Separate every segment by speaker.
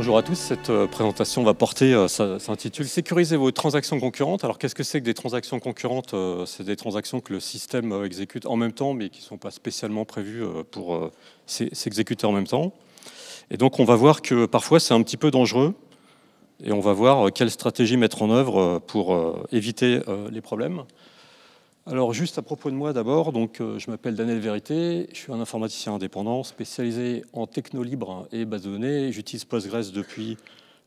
Speaker 1: Bonjour à tous. Cette euh, présentation va porter, euh, s'intitule Sécuriser vos transactions concurrentes. Alors, qu'est-ce que c'est que des transactions concurrentes euh, C'est des transactions que le système exécute en même temps, mais qui ne sont pas spécialement prévues pour s'exécuter en même temps. Et donc, on va voir que parfois, c'est un petit peu dangereux. Et on va voir quelle stratégie mettre en œuvre pour éviter les problèmes. Alors juste à propos de moi d'abord, donc euh, je m'appelle Daniel Vérité, je suis un informaticien indépendant spécialisé en techno libre et base de données. J'utilise Postgres depuis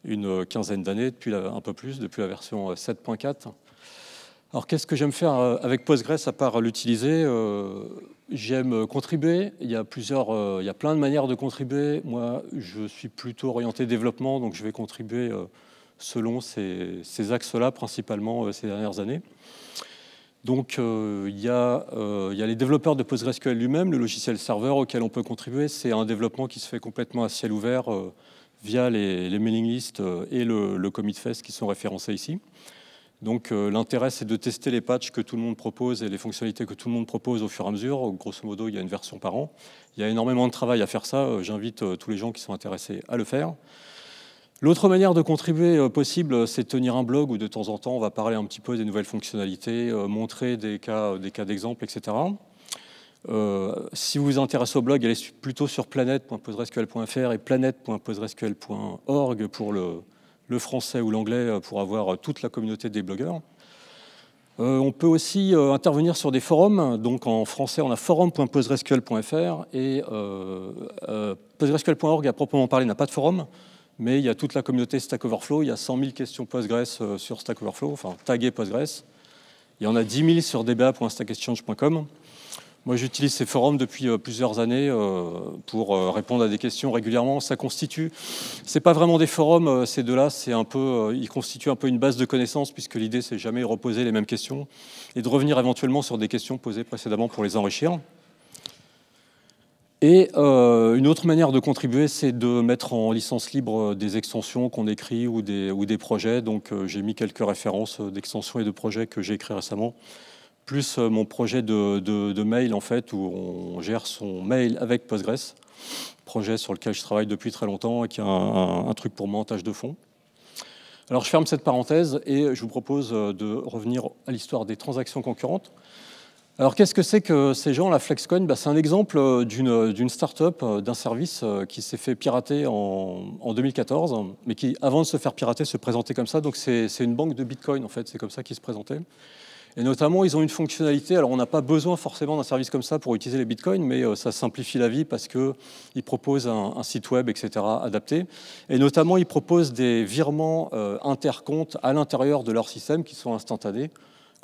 Speaker 1: une euh, quinzaine d'années, depuis un peu plus, depuis la version 7.4. Euh, Alors qu'est-ce que j'aime faire avec Postgres à part l'utiliser J'aime contribuer. Il y a plusieurs, il y a plein de manières de contribuer. Moi, je suis plutôt orienté développement, donc je vais contribuer selon ces axes-là principalement ces dernières années. Donc euh, euh, il, y a, les développeurs de PostgreSQL lui-même, le logiciel serveur auquel on peut contribuer. C'est un développement qui se fait complètement à ciel ouvert euh, via les, mailing lists et le, le, commit fest qui sont référencés ici. Donc l'intérêt, c'est de tester les patchs que tout le monde propose et les fonctionnalités que tout le monde propose au fur et à mesure. Grosso modo, il y a une version par an. Il y a énormément de travail à faire ça. J'invite tous les gens qui sont intéressés à le faire. L'autre manière de contribuer euh, possible, euh, c'est de tenir un blog où de temps en temps, on va parler un petit peu des nouvelles fonctionnalités, euh, montrer des cas des cas d'exemple, etc. si vous vous intéressez au blog, allez plutôt sur planète.postgresql.fr e et planète.postgresql.org e pour le, français ou l'anglais pour avoir toute la communauté des blogueurs. on peut aussi intervenir sur des forums. Donc en français, on a forum.postgresql.fr e et postgresql.org à proprement parler n'a pas de forum mais il y a toute la communauté Stack Overflow. Il y a 100 000 questions Postgres euh, sur Stack Overflow, enfin taguées Postgres. Il y en a 10 000 sur dba.stackexchange.com. Moi, j'utilise ces forums depuis euh, plusieurs années euh, pour répondre à des questions régulièrement. Ça constitue, c'est pas vraiment des forums, ces deux-là, c'est un peu, ils constituent un peu une base de connaissances puisque l'idée c'est jamais reposer les mêmes questions et de revenir éventuellement sur des questions posées précédemment pour les enrichir. Et euh, une autre manière de contribuer, c'est de mettre en licence libre euh, des extensions qu'on écrit ou des, projets. Donc euh, j'ai mis quelques références d'extensions et de projets que j'ai écrits récemment, plus mon projet de, mail, en fait, où on gère son mail avec Postgres, projet sur lequel je travaille depuis très longtemps et qui est un, un truc pour moi en tâche de fond. Alors je ferme cette parenthèse et je vous propose de revenir à l'histoire des transactions concurrentes. Alors qu'est-ce que c'est que ces gens, la Flexcoin bah, C'est un exemple euh, euh, d'une start-up, euh, d'un service qui s'est fait pirater en, 2014, mais qui, avant de se faire pirater, se présentait comme ça. Donc c'est une banque de Bitcoin, en fait, c'est comme ça qu'ils se présentaient. Et notamment, ils ont une fonctionnalité, alors on n'a pas besoin forcément d'un service comme ça pour utiliser les bitcoins, mais ça simplifie la vie parce qu'ils proposent un, site web, etc., adapté. Et notamment, ils proposent des virements intercomptes à l'intérieur de leur système qui sont instantanés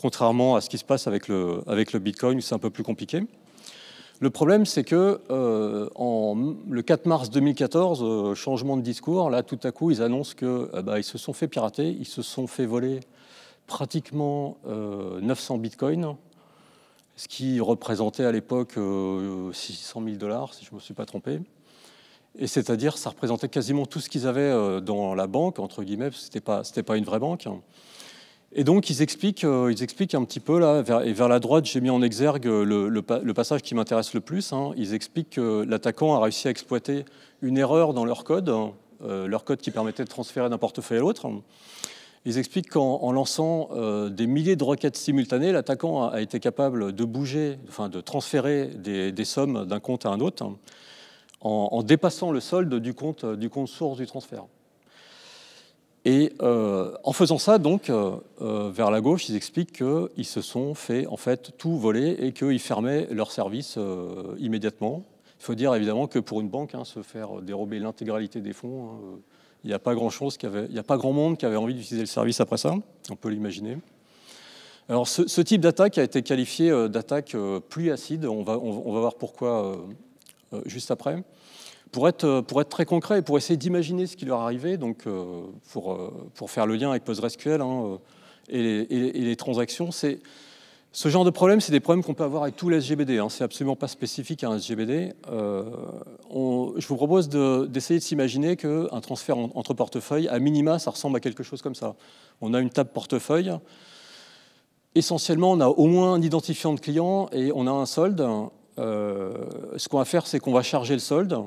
Speaker 1: contrairement à ce qui se passe avec le, avec le Bitcoin, c'est un peu plus compliqué. Le problème, c'est que euh, en, le 4 mars 2014, euh, changement de discours, là, tout à coup, ils annoncent qu'ils euh, bah, se sont fait pirater, ils se sont fait voler pratiquement 900 bitcoins, ce qui représentait à l'époque 600 000 dollars, si je ne me suis pas trompé. Et c'est-à-dire, ça représentait quasiment tout ce qu'ils avaient dans la banque, entre guillemets, parce ce n'était pas, une vraie banque. Et donc ils expliquent, euh, ils un petit peu là, et vers la droite j'ai mis en exergue euh, le, passage qui m'intéresse le plus. Hein. Ils expliquent que l'attaquant a réussi à exploiter une erreur dans leur code, euh, leur code qui permettait de transférer d'un portefeuille à l'autre. Ils expliquent qu'en lançant des milliers de requêtes simultanées, l'attaquant a, été capable de bouger, enfin de transférer des, sommes d'un compte à un autre, en, dépassant le solde du compte source du transfert. Et euh, en faisant ça, donc, euh, euh, vers la gauche, ils expliquent qu'ils se sont fait en fait tout voler et qu'ils fermaient leur service immédiatement. Il faut dire évidemment que pour une banque, hein, se faire dérober l'intégralité des fonds, hein, il n'y a pas grand a pas grand monde qui avait envie d'utiliser le service après ça. On peut l'imaginer. Alors, ce, type d'attaque a été qualifié d'attaque plus acide. on va voir pourquoi juste après. Pour être, euh, pour être très concret, pour essayer d'imaginer ce qui leur arrivait, donc euh, pour, euh, pour faire le lien avec PostgreSQL hein, et, les, transactions, c'est ce genre de problème, c'est des problèmes qu'on peut avoir avec tout l'SGBD. Hein, c'est absolument pas spécifique à un SGBD. je vous propose d'essayer de s'imaginer qu'un transfert entre portefeuilles, à minima, ça ressemble à quelque chose comme ça. On a une table portefeuille. Essentiellement, on a au moins un identifiant de client et on a un solde. ce qu'on va faire, c'est qu'on va charger le solde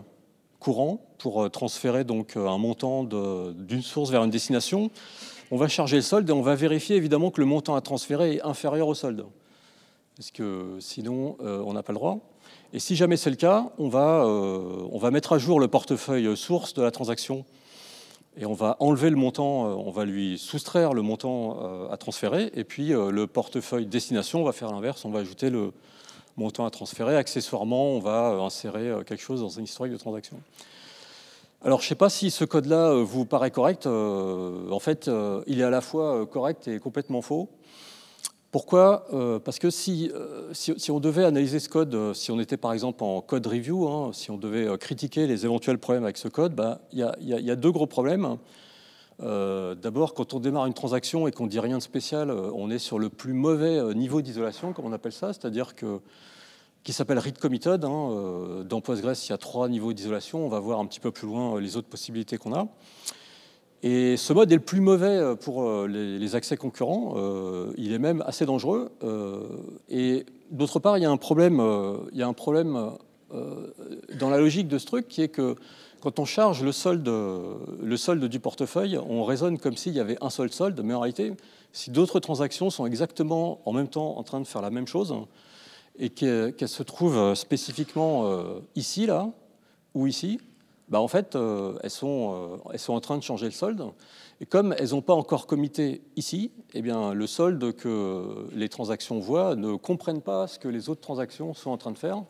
Speaker 1: courant pour euh, transférer donc euh, un montant d'une source vers une destination. On va charger le solde et on va vérifier évidemment que le montant à transférer est inférieur au solde. Parce que sinon, euh, on n'a pas le droit. Et si jamais c'est le cas, on va, on va mettre à jour le portefeuille source de la transaction et on va enlever le montant, on va lui soustraire le montant à transférer, et puis le portefeuille destination, on va faire l'inverse, on va ajouter le, montant à transférer. Accessoirement, on va euh, insérer euh, quelque chose dans un historique de transaction. Alors, je ne sais pas si ce code-là euh, vous paraît correct. En fait, il est à la fois correct et complètement faux. Pourquoi Parce que si, on devait analyser ce code, si on était par exemple en code review, hein, si on devait critiquer les éventuels problèmes avec ce code, bah, il y, a deux gros problèmes. Euh, d'abord, quand on démarre une transaction et qu'on dit rien de spécial, euh, on est sur le plus mauvais euh, niveau d'isolation, comme on appelle ça, c'est-à-dire que qui s'appelle read committed. Hein, dans Postgres, il y a trois niveaux d'isolation. On va voir un petit peu plus loin les autres possibilités qu'on a. Et ce mode est le plus mauvais pour les, accès concurrents. il est même assez dangereux. et d'autre part, il y un problème, il y a un problème dans la logique de ce truc qui est que quand on charge le solde, le solde du portefeuille, on raisonne comme s'il y avait un seul solde, mais en réalité, si d'autres transactions sont exactement en même temps en train de faire la même chose, et qu'elles se trouvent euh, spécifiquement euh, ici, là, ou ici, bah en fait, euh, elles, sont, elles sont en train de changer le solde. Et comme elles n'ont pas encore comité ici, eh bien, le solde que les transactions voient ne comprennent pas ce que les autres transactions sont en train de faire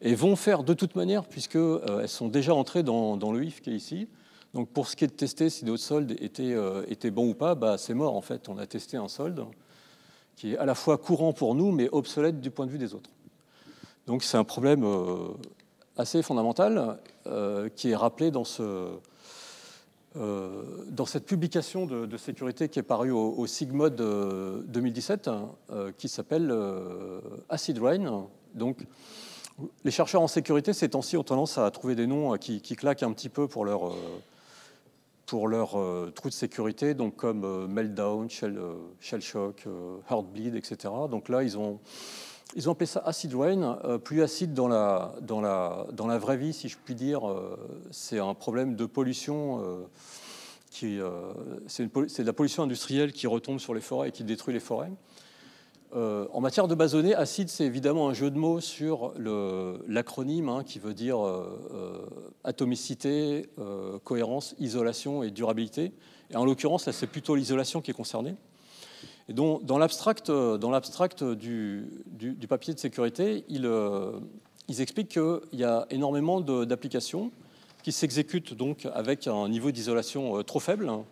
Speaker 1: et vont faire de toute manière, puisqu'elles euh, sont déjà entrées dans, le IF qui est ici. Donc pour ce qui est de tester si d'autres soldes étaient euh, étaient bons ou pas, bah c'est mort en fait. On a testé un solde qui est à la fois courant pour nous, mais obsolète du point de vue des autres. Donc c'est un problème euh, assez fondamental qui est rappelé dans, ce, dans cette publication de, sécurité qui est parue au, au SIGMOD 2017, hein, qui s'appelle Acid Rain. Donc, les chercheurs en sécurité, ces temps-ci, ont tendance à trouver des noms euh, qui, qui claquent un petit peu pour leur, euh, pour euh, trou de sécurité, donc comme Meltdown, Shell, shell Shock, Heartbleed, etc. Donc là, ils ont, ils ont appelé ça Acid Rain, plus acide dans la, dans, la, dans la vraie vie, si je puis dire. c'est un problème de pollution. c'est de la pollution industrielle qui retombe sur les forêts et qui détruit les forêts. Euh, en matière de bazonné, acide, c'est évidemment un jeu de mots sur l'acronyme hein, qui veut dire euh, euh, atomicité, cohérence, isolation et durabilité. Et en l'occurrence, c'est plutôt l'isolation qui est concernée. Et donc, dans l'abstract du, du, papier de sécurité, ils, ils expliquent qu'il y a énormément d'applications qui s'exécutent donc avec un niveau d'isolation trop faible, hein,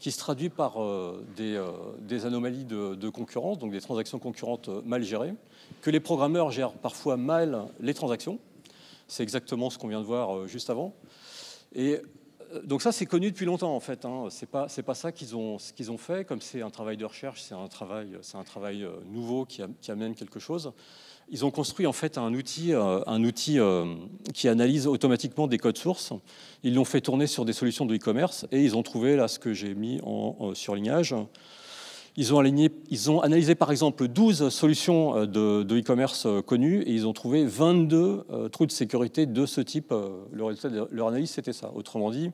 Speaker 1: qui se traduit par euh, euh, des, anomalies de, concurrence, donc des transactions concurrentes euh, mal gérées, que les programmeurs gèrent parfois mal les transactions. C'est exactement ce qu'on vient de voir juste avant. Et donc ça, c'est connu depuis longtemps, en fait. Hein. c'est Ce n'est pas, ça qu'ils ont, qu'ils ont fait. Comme c'est un travail de recherche, c'est un, travail, un travail nouveau qui, amène quelque chose ils ont construit en fait un outil, euh, un outil euh, qui analyse automatiquement des codes sources. Ils l'ont fait tourner sur des solutions de e-commerce et ils ont trouvé là ce que j'ai mis en euh, surlignage. Ils ont, aligné, ils ont, analysé par exemple 12 solutions de e-commerce connues et ils ont trouvé 22 trous de sécurité de ce type. Le leur analyse, c'était ça. Autrement dit,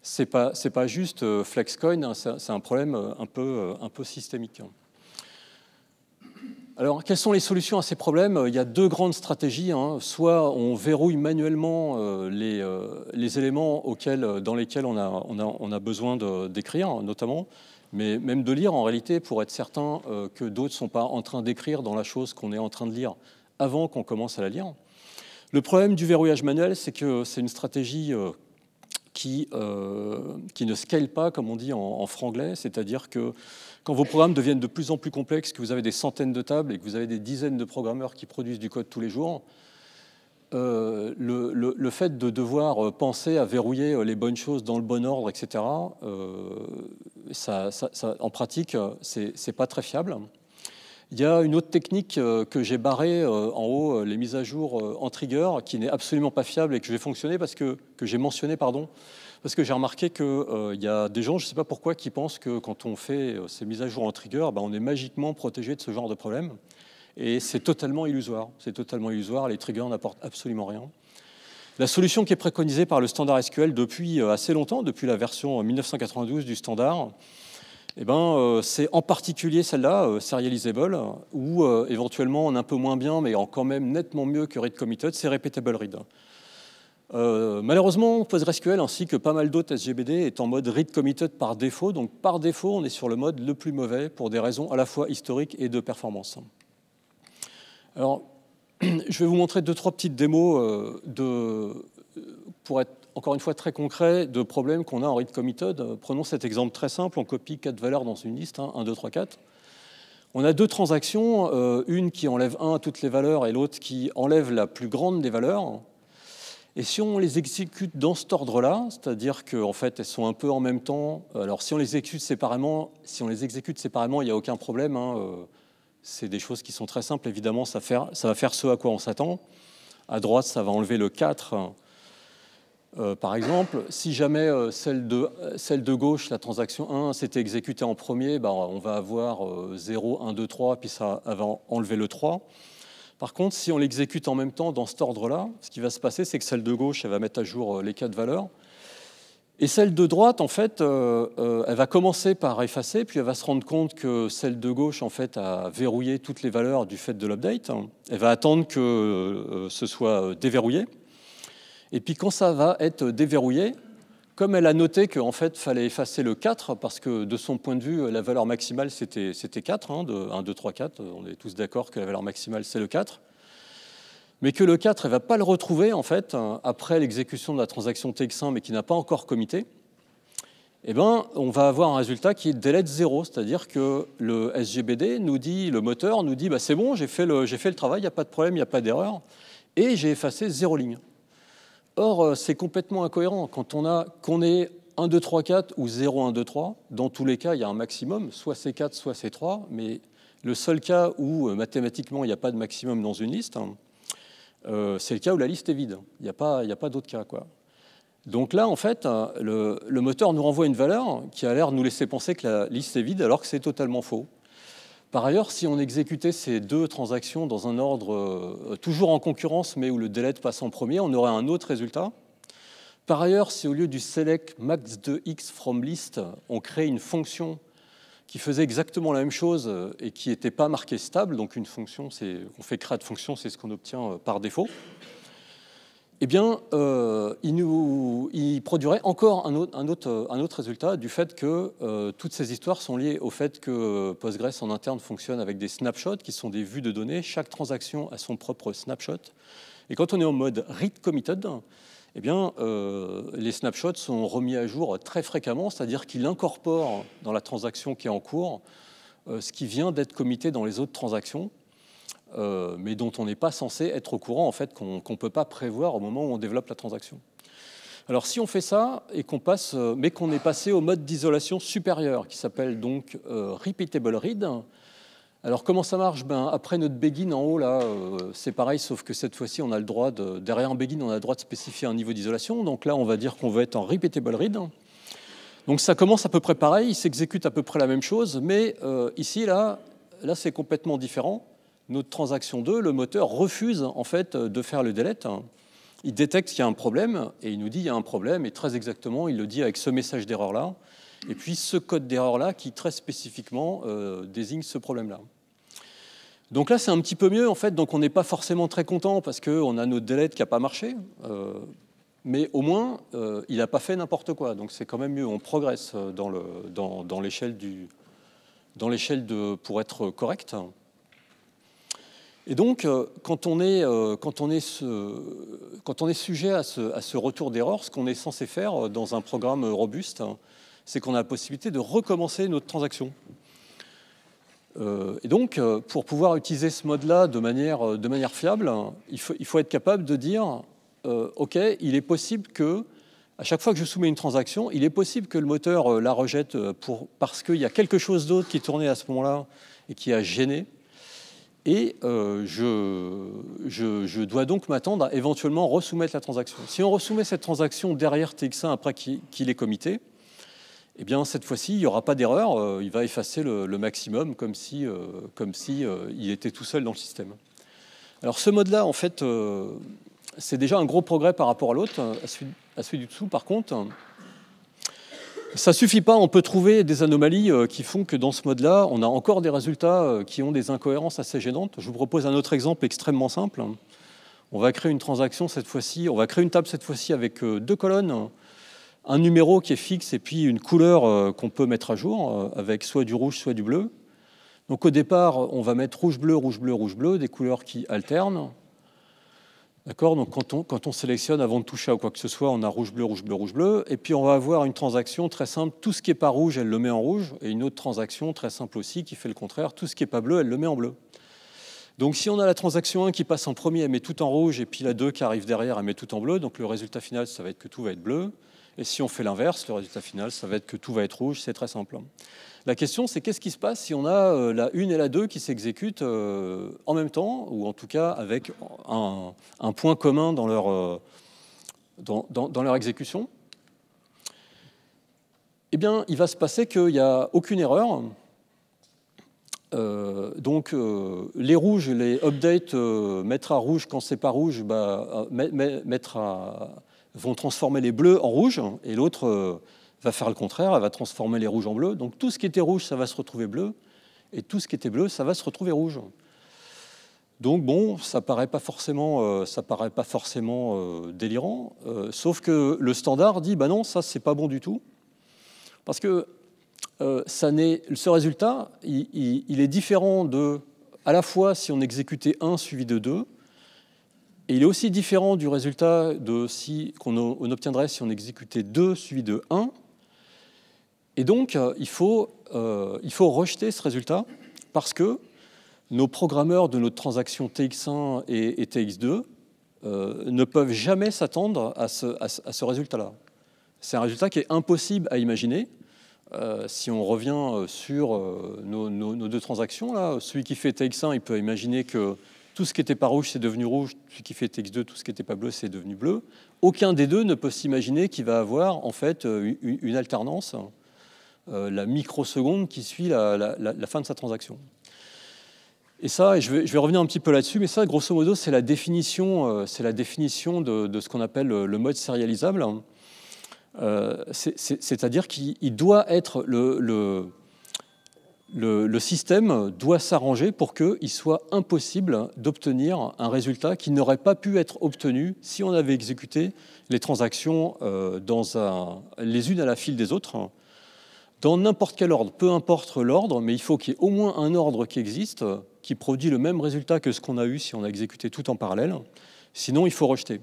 Speaker 1: ce n'est pas, pas, juste Flexcoin, hein, c'est un problème un peu, un peu systémique. Alors, quelles sont les solutions à ces problèmes Il y a deux grandes stratégies. Hein. Soit on verrouille manuellement euh, euh, les, éléments euh, dans lesquels on a, on a, besoin d'écrire, hein, notamment, mais même de lire en réalité, pour être certain que d'autres ne sont pas en train d'écrire dans la chose qu'on est en train de lire avant qu'on commence à la lire. Le problème du verrouillage manuel, c'est que c'est une stratégie euh, qui, ne scale pas, comme on dit en, en franglais, c'est-à-dire que quand vos programmes deviennent de plus en plus complexes, que vous avez des centaines de tables et que vous avez des dizaines de programmeurs qui produisent du code tous les jours, euh, le, fait de devoir penser à verrouiller les bonnes choses dans le bon ordre, etc., euh, en pratique, c'est pas très fiable. Il y a une autre technique euh, que j'ai barrée euh, en haut, euh, les mises à jour en trigger, qui n'est absolument pas fiable et que j'ai fonctionné parce que, que j'ai mentionné, pardon, parce que j'ai remarqué qu'il il y a des gens, je ne sais pas pourquoi, qui pensent que quand on fait ces mises à jour en trigger, ben, on est magiquement protégé de ce genre de problème. Et c'est totalement illusoire. C'est totalement illusoire. Les triggers n'apportent absolument rien. La solution qui est préconisée par le standard SQL depuis assez longtemps, depuis la version 1992 du standard, eh ben, euh, c'est en particulier celle-là, euh, Serializable, ou euh, éventuellement en un peu moins bien, mais en quand même nettement mieux que Read Committed, c'est Repeatable Read. malheureusement, PostgreSQL ainsi que pas mal d'autres SGBD est en mode read committed par défaut. Donc par défaut, on est sur le mode le plus mauvais pour des raisons à la fois historiques et de performance. Alors, je vais vous montrer deux, trois petites démos de, pour être encore une fois très concret de problèmes qu'on a en read committed. Euh, prenons cet exemple très simple, on copie quatre valeurs dans une liste, 1, 2, 3, 4. On a deux transactions, euh, une qui enlève 1 à toutes les valeurs et l'autre qui enlève la plus grande des valeurs. Et si on les exécute dans cet ordre-là, c'est-à-dire qu'en fait elles sont un peu en même temps, alors si on les exécute séparément, si on les exécute séparément, il n'y a aucun problème. Hein. Euh, c'est des choses qui sont très simples, évidemment, ça, ça va faire ce à quoi on s'attend. À droite, ça va enlever le 4 euh, par exemple, si jamais euh, celle, de, celle de gauche, la transaction 1, s'était exécutée en premier, bah, on va avoir 0, 1, 2, 3, puis ça va enlever le 3. Par contre, si on l'exécute en même temps dans cet ordre-là, ce qui va se passer, c'est que celle de gauche, elle va mettre à jour euh, les 4 valeurs. Et celle de droite, en fait, elle va commencer par effacer, puis elle va se rendre compte que celle de gauche, en fait, a verrouillé toutes les valeurs du fait de l'update. Elle va attendre que ce soit déverrouillé. Et puis quand ça va être déverrouillé, comme elle a noté qu'en fait, fallait effacer le 4, parce que de son point de vue, la valeur maximale, c'était 4, 1, 2, 3, 4, on est tous d'accord que la valeur maximale, c'est le 4, mais que le 4, elle ne va pas le retrouver, en fait, hein, après l'exécution de la transaction TX1, mais qui n'a pas encore comité. eh ben, on va avoir un résultat qui est délai de 0, c'est-à-dire que le SGBD nous dit, le moteur nous dit, bah, c'est bon, j'ai fait, le, fait le travail, il n'y a pas de problème, il n'y a pas d'erreur, et j'ai effacé 0 ligne. Or, euh, c'est complètement incohérent. Quand on a qu'on est 1, 2, 3, 4 ou 0, 1, 2, 3, dans tous les cas, il y a un maximum, soit c'est 4, soit c'est 3, mais le seul cas où euh, mathématiquement il n'y a pas de maximum dans une liste, hein, euh, c'est le cas où la liste est vide. Il n'y a pas, d'autre cas. Quoi. Donc là, en fait, hein, le, le, moteur nous renvoie une valeur qui a l'air de nous laisser penser que la liste est vide alors que c'est totalement faux. Par ailleurs, si on exécutait ces deux transactions dans un ordre euh, toujours en concurrence, mais où le délai de passe en premier, on aurait un autre résultat. Par ailleurs, si au lieu du select max2x from list, on crée une fonction qui faisait exactement la même chose euh, et qui n'était pas marquée stable, donc une fonction, on fait créer fonction, c'est ce qu'on obtient euh, par défaut, eh bien, euh, il, nous, il produirait encore un autre, résultat du fait que euh, toutes ces histoires sont liées au fait que Postgres en interne fonctionne avec des snapshots, qui sont des vues de données. Chaque transaction a son propre snapshot. Et quand on est en mode read committed, eh bien, euh, les snapshots sont remis à jour très fréquemment, c'est-à-dire qu'il incorpore dans la transaction qui est en cours ce qui vient d'être commité dans les autres transactions. Euh, mais dont on n'est pas censé être au courant, en fait, qu'on ne peut pas prévoir au moment où on développe la transaction. Alors si on fait ça et passe, euh, mais qu'on est passé au mode d'isolation supérieur, qui s'appelle donc euh, repeatable read. Alors comment ça marche ben, Après notre begin en haut, là, c'est pareil, sauf que cette fois-ci, on a le droit derrière un begin, on a le droit de spécifier un niveau d'isolation. Donc là, on va dire qu'on veut être en repeatable read. Donc ça commence à peu près pareil, il s'exécute à peu près la même chose, mais ici, là, là c'est complètement différent notre transaction 2, le moteur refuse en fait de faire le delete. Il détecte qu'il y a un problème et il nous dit il y a un problème et très exactement il le dit avec ce message d'erreur là et puis ce code d'erreur là qui très spécifiquement euh, désigne ce problème là. Donc là c'est un petit peu mieux en fait donc on n'est pas forcément très content parce qu'on a notre delete qui n'a pas marché euh, mais au moins euh, il n'a pas fait n'importe quoi donc c'est quand même mieux on progresse dans l'échelle pour être correct. Et donc, euh, euh, quand on est, sujet à ce, retour d'erreur, ce qu'on est censé faire euh, dans un programme robuste, hein, c'est qu'on a la possibilité de recommencer notre transaction. Et donc, pour pouvoir utiliser ce mode-là de manière, fiable, hein, il faut, être capable de dire, OK, il est possible que, à chaque fois que je soumets une transaction, il est possible que le moteur la rejette pour, parce qu'il y a quelque chose d'autre qui tournait à ce moment-là et qui a gêné. Et euh, je, dois donc m'attendre à éventuellement resoumettre la transaction. Si on resoumet cette transaction derrière TX1 après qu'il est comité, eh bien, cette fois-ci, il n'y aura pas d'erreur. Euh, il va effacer le, maximum comme si, euh, comme si il était tout seul dans le système. Alors, ce mode-là, en fait, c'est déjà un gros progrès par rapport à l'autre. À, à celui du dessous, par contre, ça suffit pas, on peut trouver des anomalies euh, qui font que dans ce mode-là, on a encore des résultats euh, qui ont des incohérences assez gênantes. Je vous propose un autre exemple extrêmement simple. On va créer une transaction cette fois-ci, on va créer une table cette fois-ci avec euh, deux colonnes, un numéro qui est fixe et puis une couleur qu'on peut mettre à jour avec soit du rouge, soit du bleu. Donc au départ, on va mettre rouge-bleu, rouge-bleu, rouge-bleu, des couleurs qui alternent. D'accord Donc quand on, quand on sélectionne avant de toucher à quoi que ce soit, on a rouge, bleu, rouge, bleu, rouge, bleu. Et puis on va avoir une transaction très simple. Tout ce qui n'est pas rouge, elle le met en rouge. Et une autre transaction très simple aussi qui fait le contraire. Tout ce qui n'est pas bleu, elle le met en bleu. Donc si on a la transaction 1 qui passe en premier, elle met tout en rouge. Et puis la 2 qui arrive derrière, elle met tout en bleu. Donc le résultat final, ça va être que tout va être bleu. Et si on fait l'inverse, le résultat final, ça va être que tout va être rouge, c'est très simple. La question, c'est qu'est-ce qui se passe si on a euh, la 1 et la 2 qui s'exécutent euh, en même temps, ou en tout cas avec un, point commun dans leur, euh, dans, leur exécution Eh bien, il va se passer qu'il n'y a aucune erreur. donc les rouges, les updates, mettre à rouge quand c'est pas rouge, bah, mettre à vont transformer les bleus en rouges, et l'autre euh, va faire le contraire, elle va transformer les rouges en bleus. Donc tout ce qui était rouge, ça va se retrouver bleu, et tout ce qui était bleu, ça va se retrouver rouge. Donc bon, ça paraît pas forcément, euh, ça paraît pas forcément euh, délirant, sauf que le standard dit bah non, ça c'est pas bon du tout, parce que ça ce résultat, il, est différent de à la fois si on exécutait un suivi de deux, il est aussi différent du résultat si, qu'on obtiendrait si on exécutait 2 suivi de 1. Et donc, euh, il faut, euh, il faut rejeter ce résultat parce que nos programmeurs de notre transaction TX1 et, TX2 euh, ne peuvent jamais s'attendre à ce, à résultat-là. C'est un résultat qui est impossible à imaginer. si on revient sur nos, nos, deux transactions, là, celui qui fait TX1, il peut imaginer que tout ce qui n'était pas rouge, c'est devenu rouge. Ce qui fait texte 2 tout ce qui n'était pas bleu, c'est devenu bleu. Aucun des deux ne peut s'imaginer qu'il va avoir en fait euh, une, alternance, euh, la microseconde qui suit la, fin de sa transaction. Et ça, je, vais, revenir un petit peu là-dessus, mais ça, grosso modo, c'est la définition, euh, c'est la définition de, ce qu'on appelle le, mode sérialisable. c'est-à-dire qu'il doit être le le, système doit s'arranger pour qu'il soit impossible d'obtenir un résultat qui n'aurait pas pu être obtenu si on avait exécuté les transactions euh, les unes à la file des autres, dans n'importe quel ordre, peu importe l'ordre, mais il faut qu'il y ait au moins un ordre qui existe, qui produit le même résultat que ce qu'on a eu si on a exécuté tout en parallèle. Sinon, il faut rejeter.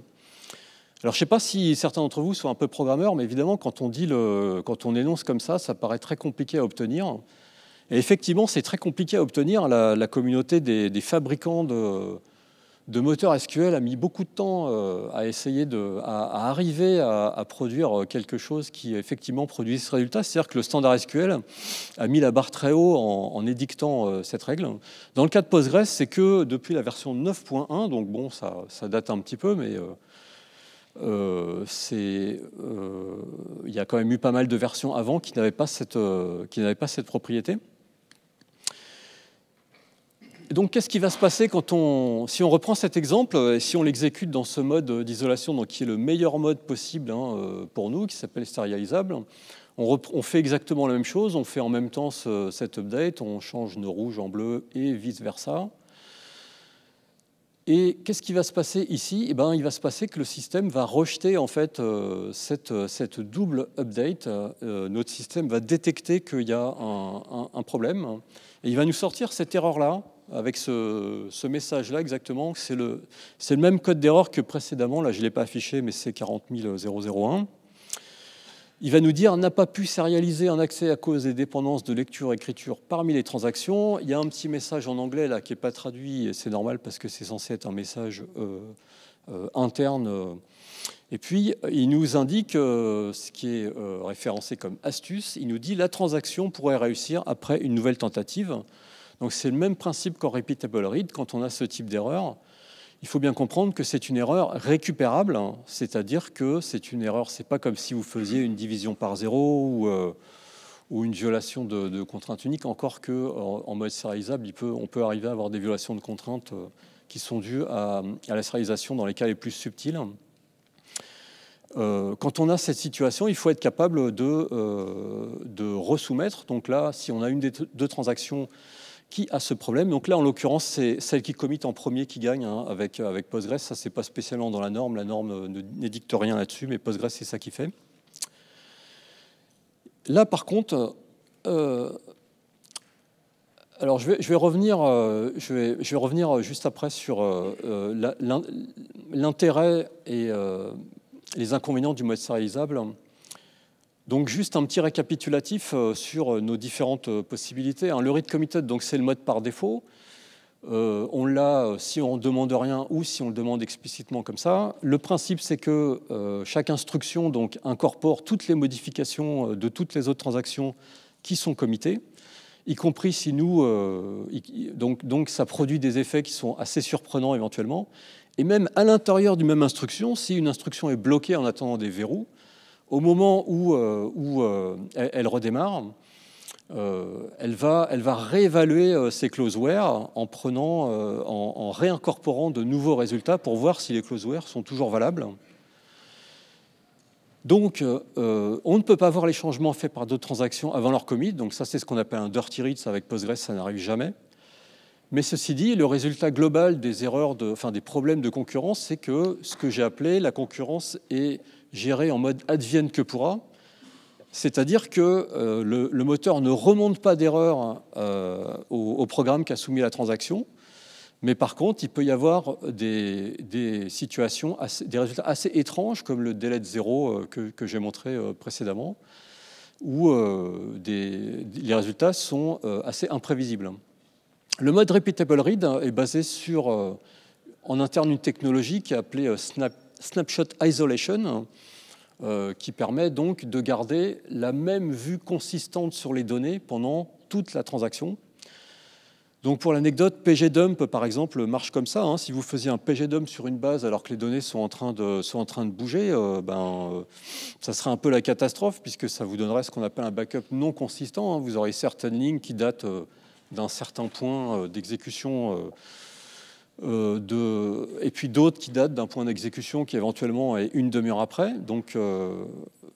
Speaker 1: Alors, je ne sais pas si certains d'entre vous sont un peu programmeurs, mais évidemment, quand on, dit quand on énonce comme ça, ça paraît très compliqué à obtenir. Et effectivement, c'est très compliqué à obtenir. La, communauté des, fabricants de, moteurs SQL a mis beaucoup de temps euh, à essayer de, à, arriver à, produire euh, quelque chose qui effectivement produit ce résultat. C'est-à-dire que le standard SQL a mis la barre très haut en, édictant euh, cette règle. Dans le cas de Postgres, c'est que depuis la version 9.1, donc bon, ça, date un petit peu, mais il y a quand même eu pas mal de versions avant qui n'avaient pas cette propriété donc, qu'est-ce qui va se passer quand on, si on reprend cet exemple euh, et si on l'exécute dans ce mode d'isolation, qui est le meilleur mode possible hein, euh, pour nous, qui s'appelle stérilisable on, fait exactement la même chose, on fait en même temps ce, cet update, on change nos rouges en bleu et vice-versa. Et qu'est-ce qui va se passer ici et eh ben, Il va se passer que le système va rejeter en fait, euh, cette, double update. notre système va détecter qu'il y a un problème. Et il va nous sortir cette erreur-là, avec ce, message-là exactement. C'est le, même code d'erreur que précédemment. Là, je ne l'ai pas affiché, mais c'est 40001. Il va nous dire n'a pas pu sérialiser un accès à cause des dépendances de lecture-écriture parmi les transactions. Il y a un petit message en anglais là qui n'est pas traduit, et c'est normal parce que c'est censé être un message euh, euh, interne. Euh. Et puis, il nous indique ce qui est référencé comme astuce. Il nous dit la transaction pourrait réussir après une nouvelle tentative. Donc c'est le même principe qu'en repeatable read. Quand on a ce type d'erreur, il faut bien comprendre que c'est une erreur récupérable, hein. c'est-à-dire que c'est une erreur, c'est pas comme si vous faisiez une division par zéro ou, euh, une violation de, contrainte unique, encore que en, mode sérialisable, on peut arriver à avoir des violations de contraintes euh, qui sont dues à, la sérialisation dans les cas les plus subtils. Euh, quand on a cette situation, il faut être capable de, de resoumettre. Donc là, si on a une des deux transactions qui a ce problème. Donc là, en l'occurrence, c'est celle qui commit en premier qui gagne hein, avec, euh, avec Postgres. Ça, ce n'est pas spécialement dans la norme. La norme euh, n'édicte rien là-dessus, mais Postgres, c'est ça qui fait. Là, par contre, euh, alors je vais, revenir, je, vais, je vais revenir juste après sur l'intérêt et les inconvénients du mode serialisable. Donc juste un petit récapitulatif euh, sur euh, nos différentes euh, possibilités. Hein. Le read committed, donc c'est le mode par défaut. on l'a si on ne demande rien ou si on le demande explicitement comme ça. Le principe, c'est que chaque instruction donc, incorpore toutes les modifications de toutes les autres transactions qui sont commitées, y compris si nous... donc, donc ça produit des effets qui sont assez surprenants éventuellement. Et même à l'intérieur d'une même instruction, si une instruction est bloquée en attendant des verrous, au moment où, euh, euh, elle redémarre, euh, elle, va, réévaluer ses closewares en, prenant, en, réincorporant de nouveaux résultats pour voir si les closewares sont toujours valables. Donc, on ne peut pas voir les changements faits par d'autres transactions avant leur commit. Donc, ça, c'est ce qu'on appelle un dirty read. Avec Postgres, ça n'arrive jamais. Mais ceci dit, le résultat global des erreurs, de, enfin des problèmes de concurrence, c'est que ce que j'ai appelé la concurrence est géré en mode advienne que pourra, c'est-à-dire que euh, le, moteur ne remonte pas d'erreur euh, au, programme programme a soumis la transaction, mais par contre, il peut y avoir des, situations, des résultats assez étranges, comme le délai de zéro euh, que, j'ai montré précédemment, où des, les résultats sont assez imprévisibles. Le mode Repeatable Read est basé sur, en interne, une technologie qui est appelée Snap snapshot isolation, euh, qui permet donc de garder la même vue consistante sur les données pendant toute la transaction. Donc pour l'anecdote, pgdump par exemple marche comme ça. Hein. Si vous faisiez un pgdump sur une base alors que les données sont en train de, sont en train de bouger, euh, ben, euh, ça serait un peu la catastrophe puisque ça vous donnerait ce qu'on appelle un backup non consistant. Hein. Vous aurez certaines lignes qui datent d'un certain point d'exécution euh, de, et puis d'autres qui datent d'un point d'exécution qui éventuellement est une demi-heure après. Donc euh,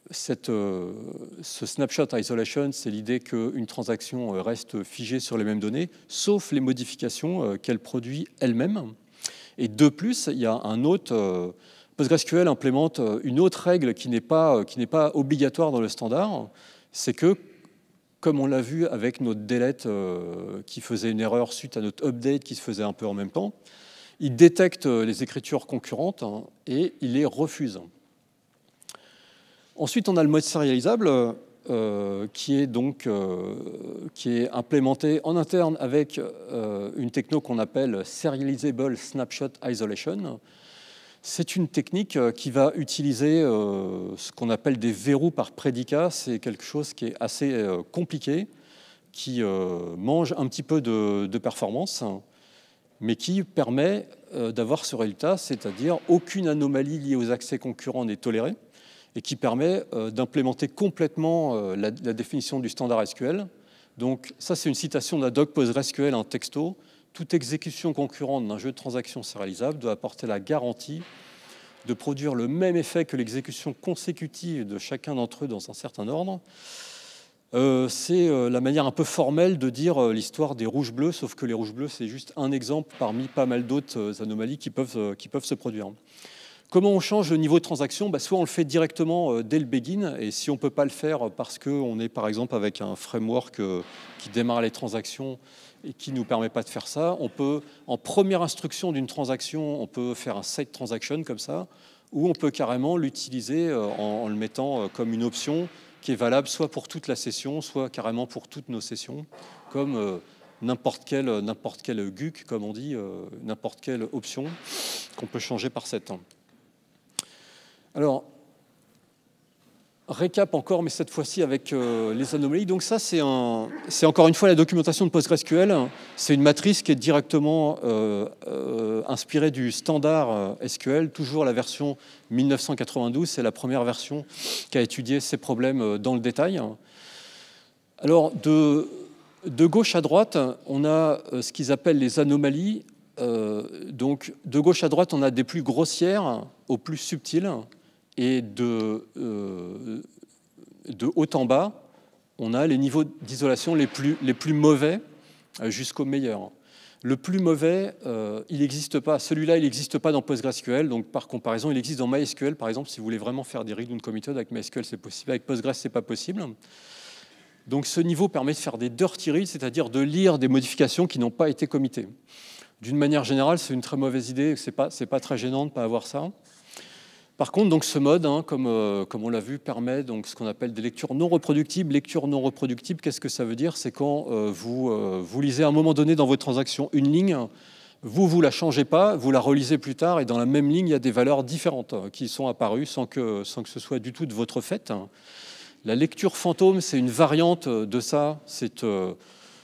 Speaker 1: cette, euh, ce snapshot isolation, c'est l'idée qu'une transaction reste figée sur les mêmes données, sauf les modifications qu'elle produit elle-même. Et de plus, il y a un autre... PostgreSQL implémente une autre règle qui n'est pas, qui pas obligatoire dans le standard, c'est que comme on l'a vu avec notre delete euh, qui faisait une erreur suite à notre update qui se faisait un peu en même temps, il détecte euh, les écritures concurrentes hein, et il les refuse. Ensuite, on a le mode serialisable euh, qui est donc qui est implémenté en interne avec une techno qu'on appelle Serializable Snapshot Isolation, c'est une technique euh, qui va utiliser euh, ce qu'on appelle des verrous par prédicat. C'est quelque chose qui est assez euh, compliqué, qui mange un petit peu de, performance, hein, mais qui permet d'avoir ce résultat, c'est-à-dire aucune anomalie liée aux accès concurrents n'est tolérée, et qui permet d'implémenter complètement la, définition du standard SQL. Donc ça, c'est une citation d'un doc PostgreSQL, en texto, toute exécution concurrente d'un jeu de transactions sérialisable doit apporter la garantie de produire le même effet que l'exécution consécutive de chacun d'entre eux dans un certain ordre. Euh, c'est euh, la manière un peu formelle de dire euh, l'histoire des rouges bleus, sauf que les rouges bleus, c'est juste un exemple parmi pas mal d'autres anomalies qui peuvent, qui peuvent se produire. Comment on change le niveau de transaction bah, Soit on le fait directement dès le begin, et si on ne peut pas le faire parce qu'on est par exemple avec un framework qui démarre les transactions et qui ne nous permet pas de faire ça. On peut, en première instruction d'une transaction, on peut faire un set transaction comme ça, ou on peut carrément l'utiliser euh, en, le mettant euh, comme une option qui est valable soit pour toute la session, soit carrément pour toutes nos sessions, comme euh, n'importe quel, quel GUC, comme on dit, n'importe quelle option qu'on peut changer par set. Alors, récap encore, mais cette fois-ci avec euh, les anomalies. Donc ça, c'est un, encore une fois la documentation de PostgreSQL. C'est une matrice qui est directement euh, euh, inspirée du standard SQL, toujours la version 1992. C'est la première version qui a étudié ces problèmes dans le détail. Alors, de, de gauche à droite, on a ce qu'ils appellent les anomalies. donc, de gauche à droite, on a des plus grossières aux plus subtiles. Et euh, de, haut en bas, on a les niveaux d'isolation les plus, les plus mauvais euh, jusqu'au meilleur. Le plus mauvais, euh, il n'existe pas. Celui-là, il n'existe pas dans PostgreSQL. Donc, par comparaison, il existe dans MySQL. Par exemple, si vous voulez vraiment faire des read committed avec MySQL, c'est possible. Avec Postgres, c'est pas possible. Donc, ce niveau permet de faire des dirty reads, c'est-à-dire de lire des modifications qui n'ont pas été committées. D'une manière générale, c'est une très mauvaise idée. C'est pas, c'est pas très gênant de pas avoir ça. Par contre, donc, ce mode, hein, comme, euh, comme, on l'a vu, permet donc, ce qu'on appelle des lectures non reproductibles. Lecture non reproductible, qu'est-ce que ça veut dire C'est quand euh, vous, euh, vous, lisez à un moment donné dans votre transaction une ligne, vous ne vous la changez pas, vous la relisez plus tard, et dans la même ligne, il y a des valeurs différentes hein, qui sont apparues sans que, sans que ce soit du tout de votre fait. Hein. La lecture fantôme, c'est une variante de ça. C'est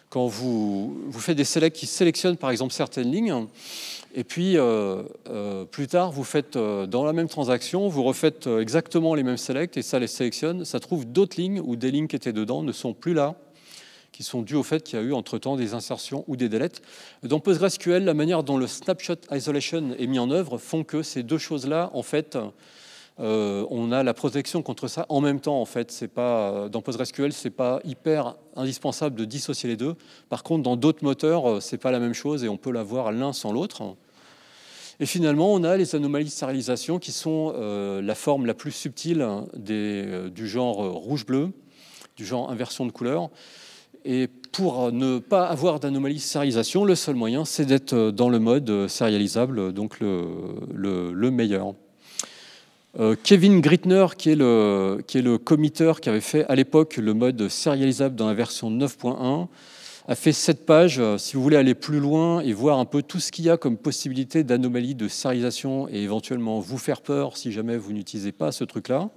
Speaker 1: quand vous, vous faites des sélects qui sélectionnent par exemple certaines lignes et puis, euh, euh, plus tard, vous faites euh, dans la même transaction, vous refaites exactement les mêmes selects et ça les sélectionne. Ça trouve d'autres lignes où des lignes qui étaient dedans ne sont plus là, qui sont dues au fait qu'il y a eu entre-temps des insertions ou des deletes. Dans PostgreSQL, la manière dont le snapshot isolation est mis en œuvre font que ces deux choses-là, en fait, euh, on a la protection contre ça en même temps. En fait, c'est pas dans PostgreSQL, c'est pas hyper indispensable de dissocier les deux. Par contre, dans d'autres moteurs, euh, c'est pas la même chose et on peut l'avoir l'un sans l'autre. Et finalement, on a les anomalies de sérialisation qui sont euh, la forme la plus subtile hein, du genre rouge-bleu, du genre inversion de couleur. Et pour ne pas avoir d'anomalies de sérialisation, le seul moyen, c'est d'être dans le mode sérialisable, donc le meilleur. Euh, Kevin Grittner, qui est, le, qui qui avait fait à l'époque le mode serialisable dans la version 9.1, a fait cette page. Euh, si vous voulez aller plus loin et voir un peu tout ce qu'il y a comme possibilité d'anomalie de sérialisation et éventuellement vous faire peur si jamais vous n'utilisez pas ce truc-là,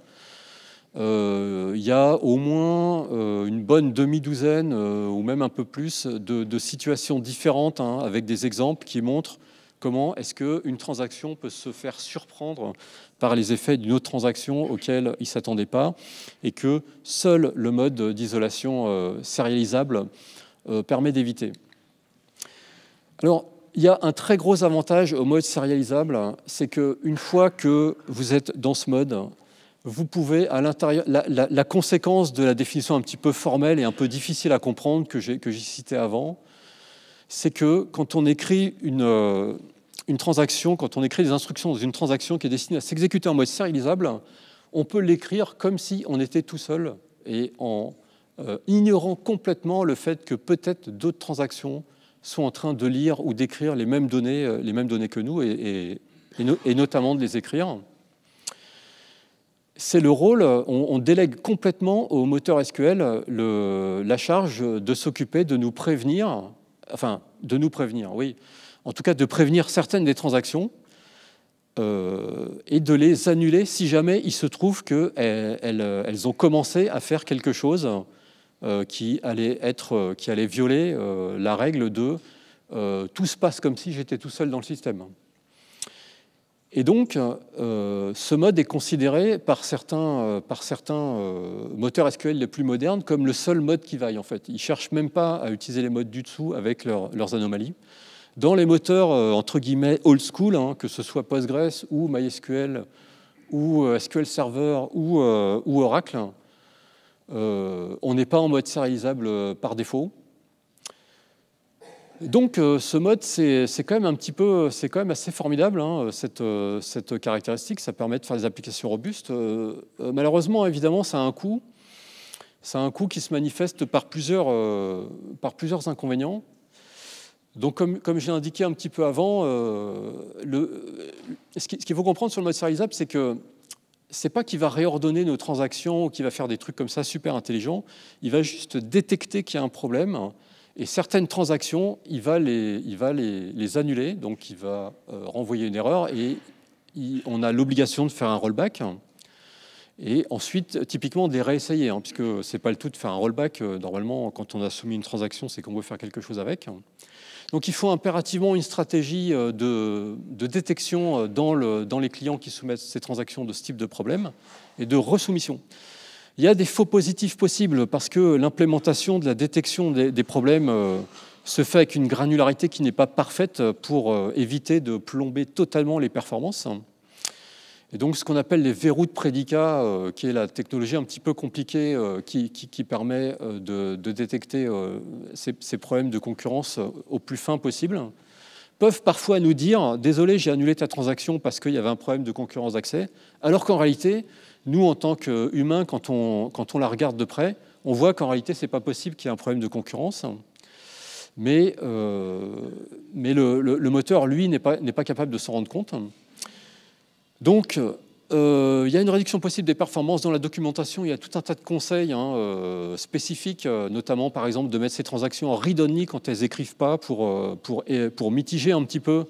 Speaker 1: euh, il y a au moins une bonne demi-douzaine ou même un peu plus de, situations différentes hein, avec des exemples qui montrent comment est-ce qu'une transaction peut se faire surprendre par les effets d'une autre transaction auquel il ne s'attendait pas, et que seul le mode d'isolation euh, sérialisable euh, permet d'éviter. Alors, il y a un très gros avantage au mode sérialisable, c'est qu'une fois que vous êtes dans ce mode, vous pouvez, à l'intérieur, la, la, conséquence de la définition un petit peu formelle et un peu difficile à comprendre que j'ai citée avant, c'est que quand on écrit une, euh, une transaction, quand on écrit des instructions dans une transaction qui est destinée à s'exécuter en mode sérialisable, on peut l'écrire comme si on était tout seul et en euh, ignorant complètement le fait que peut-être d'autres transactions sont en train de lire ou d'écrire les mêmes données, euh, les mêmes données que nous et, notamment de les écrire. C'est le rôle, on, délègue complètement au moteur SQL la charge de s'occuper, de nous prévenir, enfin de nous prévenir, oui, en tout cas de prévenir certaines des transactions euh, et de les annuler si jamais il se trouve qu'elles ont commencé à faire quelque chose euh, qui, allait être, euh, qui allait violer la règle de tout se passe comme si j'étais tout seul dans le système. Et donc, ce mode est considéré par certains, moteurs SQL les plus modernes comme le seul mode qui vaille, en fait. Ils ne cherchent même pas à utiliser les modes du dessous avec leurs anomalies. Dans les moteurs euh, entre guillemets old school, hein, que ce soit Postgres ou MySQL ou euh, SQL Server ou, euh, Oracle, on n'est pas en mode sérialisable par défaut. Donc ce mode, c'est quand même un petit peu, c'est quand même assez formidable, hein, cette, caractéristique, ça permet de faire des applications robustes. malheureusement, évidemment, ça a un coût. Ça a un coût qui se manifeste par plusieurs, par plusieurs inconvénients. Donc, comme, j'ai indiqué un petit peu avant, euh, ce qu'il faut comprendre sur le up c'est que ce n'est pas qu'il va réordonner nos transactions ou qu'il va faire des trucs comme ça super intelligents. Il va juste détecter qu'il y a un problème et certaines transactions, il va les, annuler. Donc, il va euh, renvoyer une erreur et on a l'obligation de faire un rollback. Et ensuite, typiquement, de les réessayer, hein, puisque ce n'est pas le tout de faire un rollback. Euh, normalement, quand on a soumis une transaction, c'est qu'on veut faire quelque chose avec. Donc il faut impérativement une stratégie euh, de, détection euh, dans, les clients qui soumettent ces transactions de ce type de problème et de resoumission. Il y a des faux positifs possibles parce que l'implémentation de la détection des problèmes euh, se fait avec une granularité qui n'est pas parfaite pour éviter de plomber totalement les performances. Et donc ce qu'on appelle les verrous de prédicat, euh, qui est la technologie un petit peu compliquée euh, qui, permet euh, de, détecter ces, problèmes de concurrence au plus fin possible, peuvent parfois nous dire désolé j'ai annulé ta transaction parce qu'il y avait un problème de concurrence d'accès, alors qu'en réalité, nous en tant qu'humains, quand on, la regarde de près, on voit qu'en réalité ce n'est pas possible qu'il y ait un problème de concurrence. Mais, le, moteur, lui, n'est pas, pas capable de s'en rendre compte. Donc, euh, euh, il y a une réduction possible des performances dans la documentation. Il y a tout un tas de conseils hein, euh, spécifiques, notamment par exemple de mettre ces transactions en read-only quand elles n'écrivent pas pour, mitiger un petit peu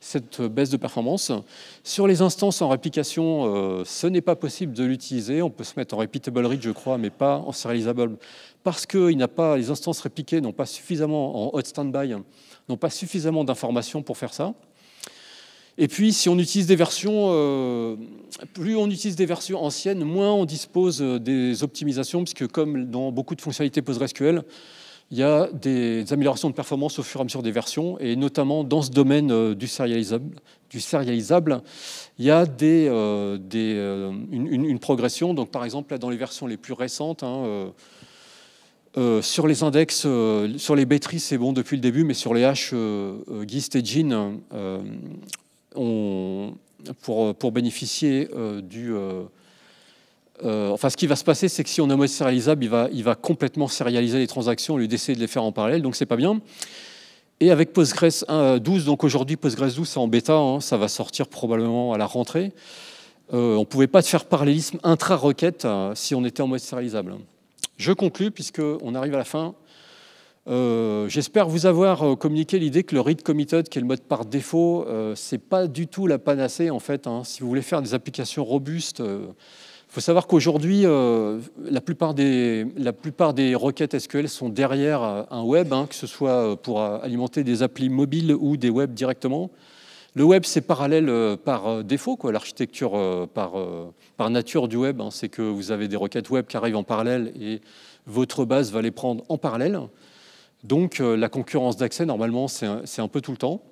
Speaker 1: cette baisse de performance. Sur les instances en réplication, ce n'est pas possible de l'utiliser. On peut se mettre en repeatable read, je crois, mais pas en serializable parce que les instances répliquées n'ont pas suffisamment en hot standby, n'ont pas suffisamment d'informations pour faire ça. Et puis, si on utilise des versions, euh, plus on utilise des versions anciennes, moins on dispose euh, des optimisations, puisque comme dans beaucoup de fonctionnalités PostgreSQL, il y a des améliorations de performance au fur et à mesure des versions, et notamment dans ce domaine euh, du serialisable, du serialisable il y a des, une, progression. Donc, par exemple, là, dans les versions les plus récentes, hein, sur les index, sur les b c'est bon depuis le début, mais sur les H, Gist et Gin, on, pour, pour, bénéficier euh, du... Euh, euh, enfin, ce qui va se passer, c'est que si on est mode sérialisable, il va, complètement sérialiser les transactions au lieu d'essayer de les faire en parallèle, donc c'est pas bien. Et avec Postgres 12, hein, donc aujourd'hui Postgres 12, en bêta, hein, ça va sortir probablement à la rentrée. on ne pouvait pas faire parallélisme intra-requête si on était en mode sérialisable. Je conclue, puisqu'on arrive à la fin. Euh, j'espère vous avoir euh, communiqué l'idée que le read committed, qui est le mode par défaut, euh, c'est pas du tout la panacée en fait. Hein. Si vous voulez faire des applications robustes, il faut savoir qu'aujourd'hui, la, plupart des, la plupart des requêtes SQL sont derrière un web, hein, que ce soit pour alimenter des applis mobiles ou des web directement. Le web, c'est parallèle par défaut, L'architecture par, nature du web, hein, c'est que vous avez des requêtes web qui arrivent en parallèle et votre base va les prendre en parallèle. Donc euh, la concurrence d'accès, normalement, c'est un, peu tout le temps.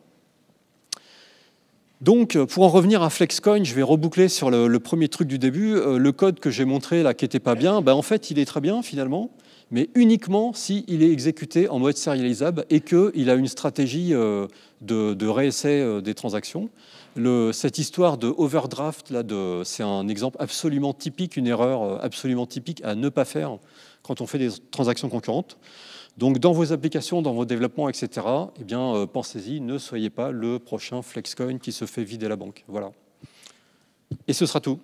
Speaker 1: Donc, euh, pour en revenir à Flexcoin, je vais reboucler sur le, premier truc du début. Euh, le code que j'ai montré là, qui n'était pas bien, ben, en fait, il est très bien finalement, mais uniquement s'il il est exécuté en mode serialisable et qu'il a une stratégie de, réessai des transactions. cette histoire de overdraft, c'est un exemple absolument typique, une erreur absolument typique à ne pas faire quand on fait des transactions concurrentes. Donc dans vos applications, dans vos développements, etc., eh bien, euh, pensez-y, ne soyez pas le prochain Flexcoin qui se fait vider la banque. Voilà. Et ce sera tout.